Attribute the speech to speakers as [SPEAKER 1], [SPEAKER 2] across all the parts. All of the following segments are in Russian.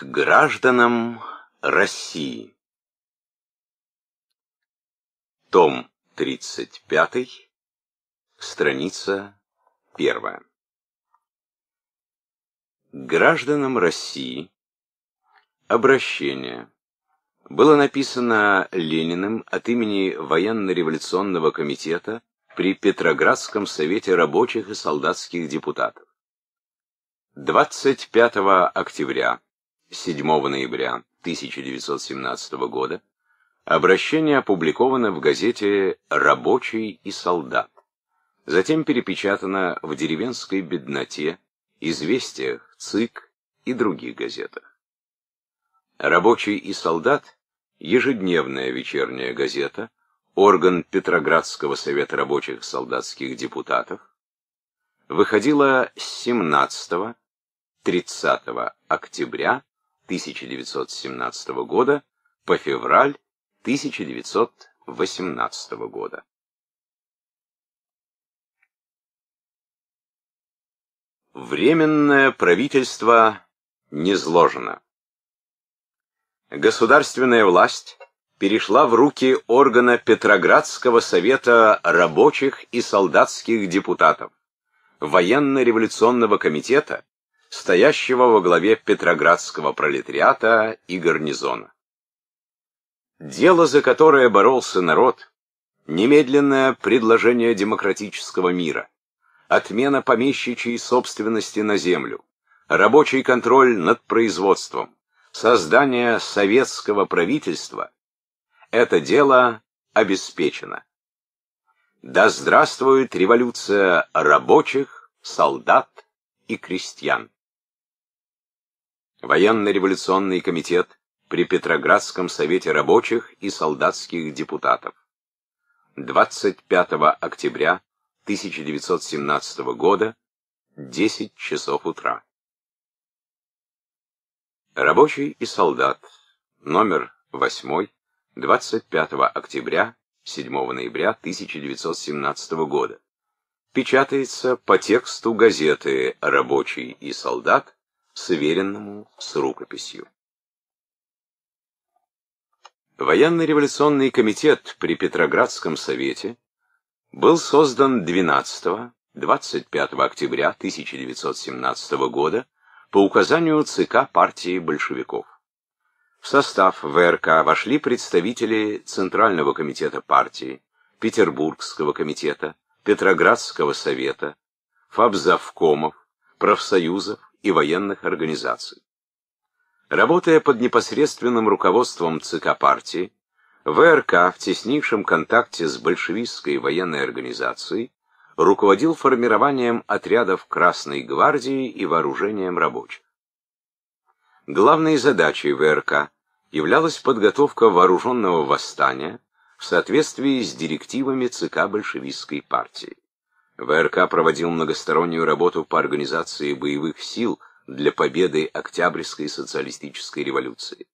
[SPEAKER 1] К гражданам России. Том 35, страница 1. Гражданам России обращение было написано Лениным от имени военно-революционного комитета при Петроградском совете рабочих и солдатских депутатов. 25 октября 7 ноября 1917 года обращение опубликовано в газете «Рабочий и солдат». Затем перепечатано в «Деревенской бедноте», «Известиях», «ЦИК» и других газетах. «Рабочий и солдат» — ежедневная вечерняя газета, орган Петроградского совета рабочих солдатских депутатов, выходила с 17-30 октября 1917 года по февраль 1918 года. Временное правительство низложено. Государственная власть перешла в руки органа Петроградского совета рабочих и солдатских депутатов, военно-революционного комитета стоящего во главе Петроградского пролетариата и гарнизона. Дело, за которое боролся народ, немедленное предложение демократического мира, отмена помещичьей собственности на землю, рабочий контроль над производством, создание советского правительства, это дело обеспечено. Да здравствует революция рабочих, солдат и крестьян! Военно-революционный комитет при Петроградском совете рабочих и солдатских депутатов. 25 октября 1917 года, 10 часов утра. Рабочий и солдат, номер 8, 25 октября, 7 ноября 1917 года. Печатается по тексту газеты «Рабочий и солдат» сверенному с рукописью. Военно-революционный комитет при Петроградском совете был создан 12-25 октября 1917 года по указанию ЦК партии большевиков. В состав ВРК вошли представители Центрального комитета партии, Петербургского комитета, Петроградского совета, фабзавкомов, профсоюзов и военных организаций. Работая под непосредственным руководством ЦК партии, ВРК в теснейшем контакте с большевистской военной организацией руководил формированием отрядов Красной гвардии и вооружением рабочих. Главной задачей ВРК являлась подготовка вооруженного восстания в соответствии с директивами ЦК большевистской партии. ВРК а проводил многостороннюю работу по организации боевых сил для победы Октябрьской социалистической революции.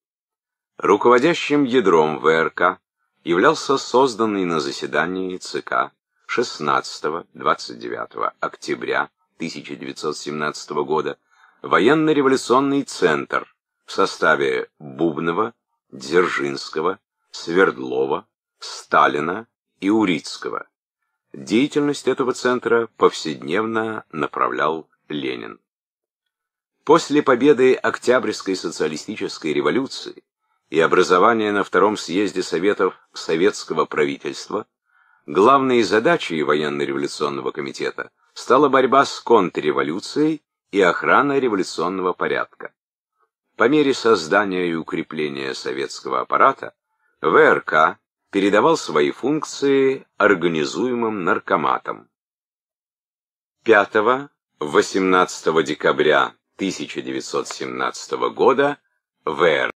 [SPEAKER 1] Руководящим ядром ВРК а являлся созданный на заседании ЦК 16-29 октября 1917 года военно-революционный центр в составе Бубнова, Дзержинского, Свердлова, Сталина и Урицкого Деятельность этого центра повседневно направлял Ленин. После победы Октябрьской социалистической революции и образования на Втором съезде Советов Советского правительства главной задачей военно-революционного комитета стала борьба с контрреволюцией и охрана революционного порядка. По мере создания и укрепления советского аппарата ВРК передавал свои функции организуемым наркоматам. 5-18 декабря 1917 года ВР